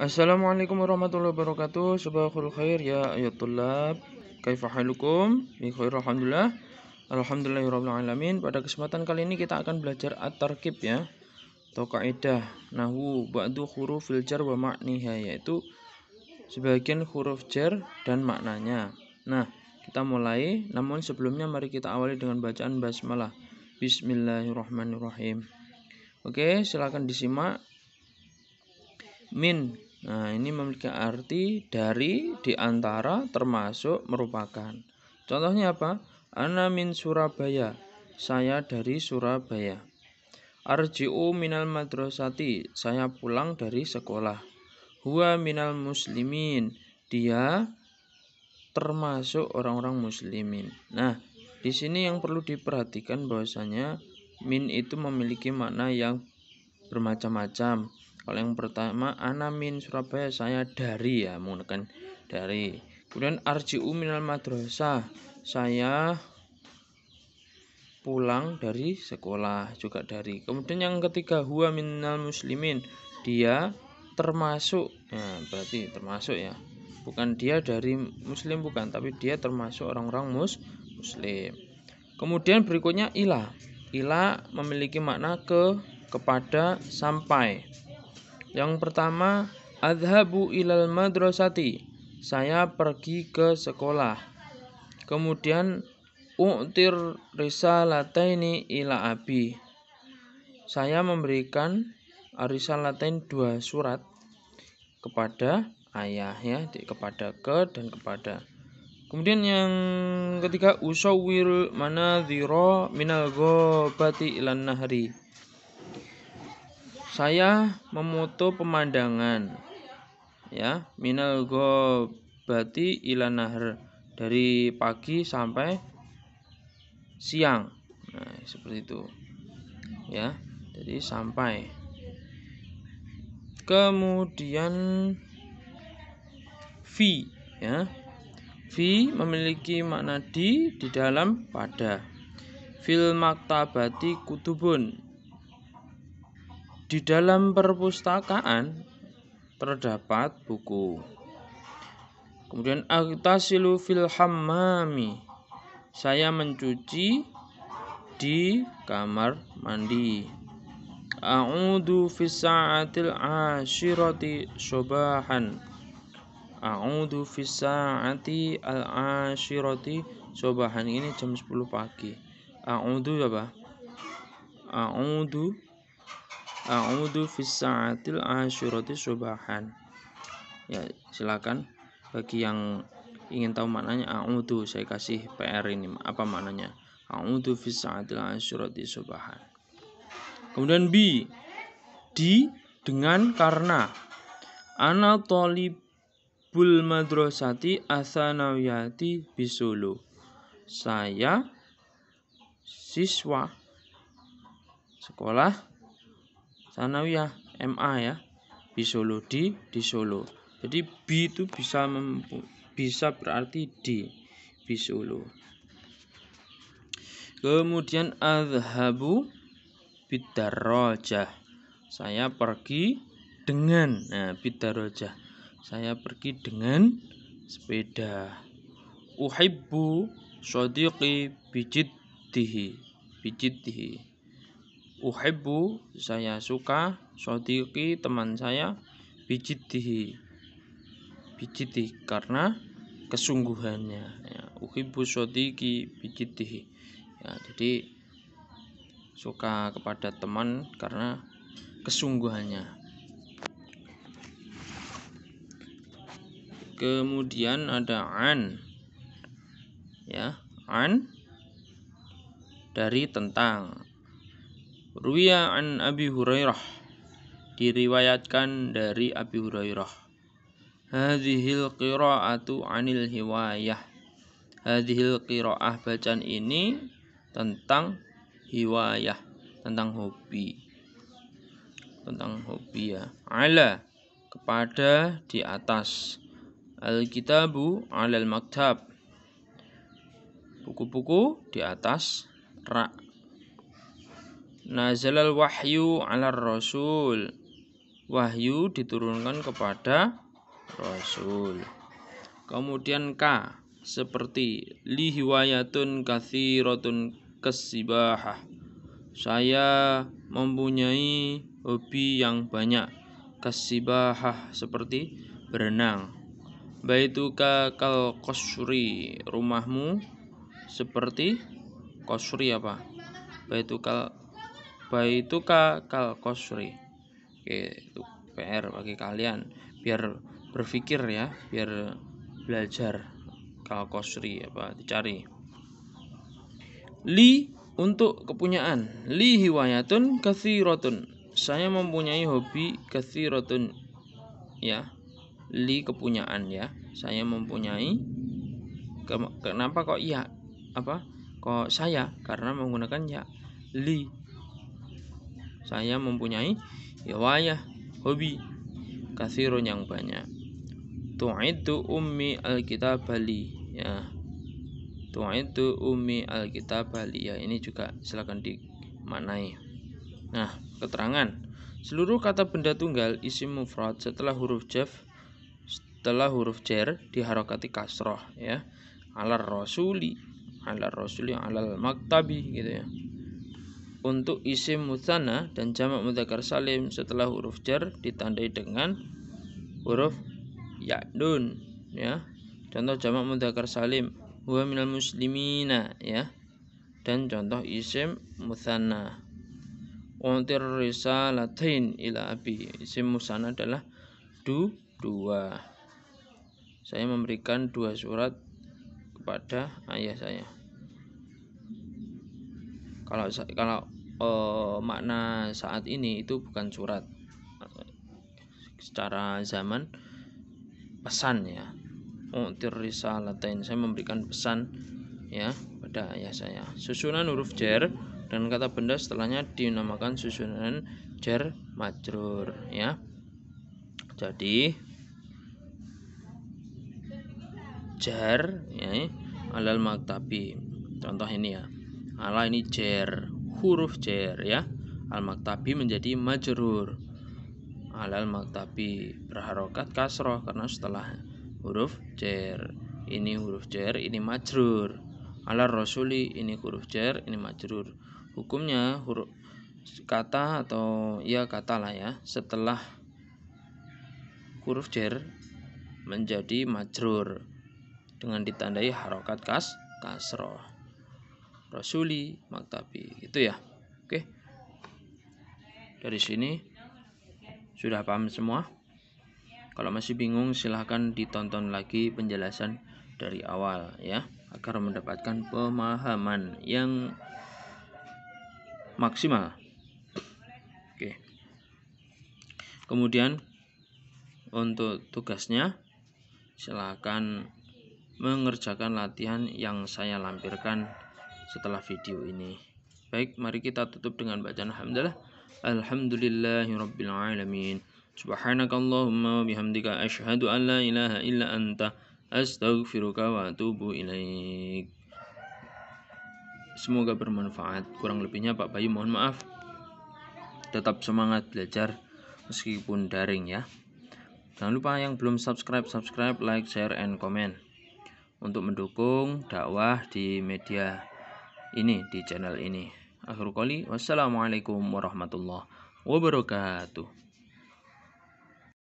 Assalamualaikum warahmatullahi wabarakatuh. Subahul khair ya ayatullah. Kaifa halukum? Bi alhamdulillah. Alhamdulillahirabbil alamin. Pada kesempatan kali ini kita akan belajar at-tarkib ya. Atau kaidah nahu ba'du huruf jar wa ma'niha yaitu sebagian huruf jar dan maknanya. Nah, kita mulai. Namun sebelumnya mari kita awali dengan bacaan basmalah. Bismillahirrahmanirrahim. Oke, silakan disimak. Min Nah, ini memiliki arti dari, diantara, termasuk, merupakan. Contohnya apa? Ana min Surabaya. Saya dari Surabaya. Arji'u minal madrasati. Saya pulang dari sekolah. Huwa minal muslimin. Dia termasuk orang-orang muslimin. Nah, di sini yang perlu diperhatikan bahwasanya min itu memiliki makna yang bermacam-macam kalau yang pertama anamin Surabaya saya dari ya menggunakan dari kemudian arjiu minal madrasah saya pulang dari sekolah juga dari kemudian yang ketiga hua minal muslimin dia termasuk ya berarti termasuk ya bukan dia dari muslim bukan tapi dia termasuk orang-orang mus muslim kemudian berikutnya ilah ilah memiliki makna ke kepada sampai yang pertama, adhabu ilal madrasati. Saya pergi ke sekolah. Kemudian u'tir risalataini ila abi. Saya memberikan risalatain dua surat kepada ayah ya, kepada ke dan kepada. Kemudian yang ketiga usawwir manadhira minal ghobati ilan nahri saya memoto pemandangan ya minal gobati ilanahar dari pagi sampai siang nah seperti itu ya jadi sampai kemudian v, ya v memiliki makna di di dalam pada fil maktabati kutubun di dalam perpustakaan terdapat buku. Kemudian aktasilu fil hammami. Saya mencuci di kamar mandi. A'udhu fis sa'atil ashirati subahan. A'udhu fis sa'ati al ashirati subahan. Ini jam 10 pagi. A'udhu apa? A'udhu A'udhu fissa'atil asyurati subahan ya silakan bagi yang ingin tahu maknanya A'udhu saya kasih PR ini apa maknanya A'udhu fissa'atil asyurati subahan kemudian B di dengan karena ana tolibul madrasati asanawiyati bisolo saya siswa sekolah sanawiyah MA ya di ya. Solo di di Solo jadi B itu bisa mem bisa berarti di di Solo kemudian azhabu bidarrojah saya pergi dengan nah bidarrojah saya pergi dengan sepeda uhibbu sodiqi bijiddihi bijiddihi uhibbu saya suka sodiki teman saya bijitihi bijitihi karena kesungguhannya ya, uhibbu sodiki bijitihi ya, jadi suka kepada teman karena kesungguhannya kemudian ada an ya an dari tentang Ruwiya an Abi Hurairah diriwayatkan dari Abi Hurairah. Hadhil qira'atu anil hiwayah. Hadhil qira'ah bacaan ini tentang hiwayah, tentang hobi. Tentang hobi ya. Ala kepada di atas. Alkitabu alal maktab. Buku-buku di atas rak Nazalal wahyu ala rasul. Wahyu diturunkan kepada rasul. Kemudian K seperti lihiwayatun kathirotun kesibahah. Saya mempunyai hobi yang banyak. Kesibahah seperti berenang. Baituka kal kosuri rumahmu seperti kosuri apa? Baituka baituka kal kosri oke itu PR bagi kalian biar berpikir ya biar belajar kal kosri apa dicari li untuk kepunyaan li hiwayatun kathirotun saya mempunyai hobi kathirotun ya li kepunyaan ya saya mempunyai kenapa kok iya apa kok saya karena menggunakan ya li saya mempunyai riwayah hobi kasirun yang banyak. Tu'idu ummi alkitab bali. Ya. Tu'idu ummi alkitab bali. Ya, ini juga silakan dimaknai. Nah, keterangan. Seluruh kata benda tunggal isi mufrad setelah huruf jaf setelah huruf jer diharokati kasroh ya alar rasuli alar rasuli alal maktabi gitu ya untuk isim mutana dan jamak mudzakkar salim setelah huruf jar ditandai dengan huruf ya nun ya contoh jamak mudzakkar salim huwa minal muslimina ya dan contoh isim mutsana Untir risalatain ila abi isim mutana adalah du dua saya memberikan dua surat kepada ayah saya kalau kalau eh, makna saat ini itu bukan surat secara zaman pesan ya Mu'tir risalatain saya memberikan pesan ya pada ayah saya susunan huruf jer dan kata benda setelahnya dinamakan susunan jer majur ya jadi jar ya alal maktabi contoh ini ya ala ini jer huruf jer ya al maktabi menjadi majrur Ala Al maktabi berharokat kasroh karena setelah huruf jer ini huruf jer ini majrur Ala rasuli ini huruf jer ini majrur hukumnya huruf kata atau ya kata lah ya setelah huruf jer menjadi majrur dengan ditandai harokat kas kasroh rasuli maktabi itu ya oke dari sini sudah paham semua kalau masih bingung silahkan ditonton lagi penjelasan dari awal ya agar mendapatkan pemahaman yang maksimal oke kemudian untuk tugasnya silahkan mengerjakan latihan yang saya lampirkan setelah video ini. Baik, mari kita tutup dengan bacaan alhamdulillah. Alhamdulillahirrabbilalamin. Subhanakallahumma bihamdika ashadu an la ilaha illa anta astaghfiruka wa atubu ilaik. Semoga bermanfaat. Kurang lebihnya Pak Bayu mohon maaf. Tetap semangat belajar meskipun daring ya. Jangan lupa yang belum subscribe, subscribe, like, share, and comment untuk mendukung dakwah di media ini di channel ini. Akhirul kali, wassalamualaikum warahmatullahi wabarakatuh.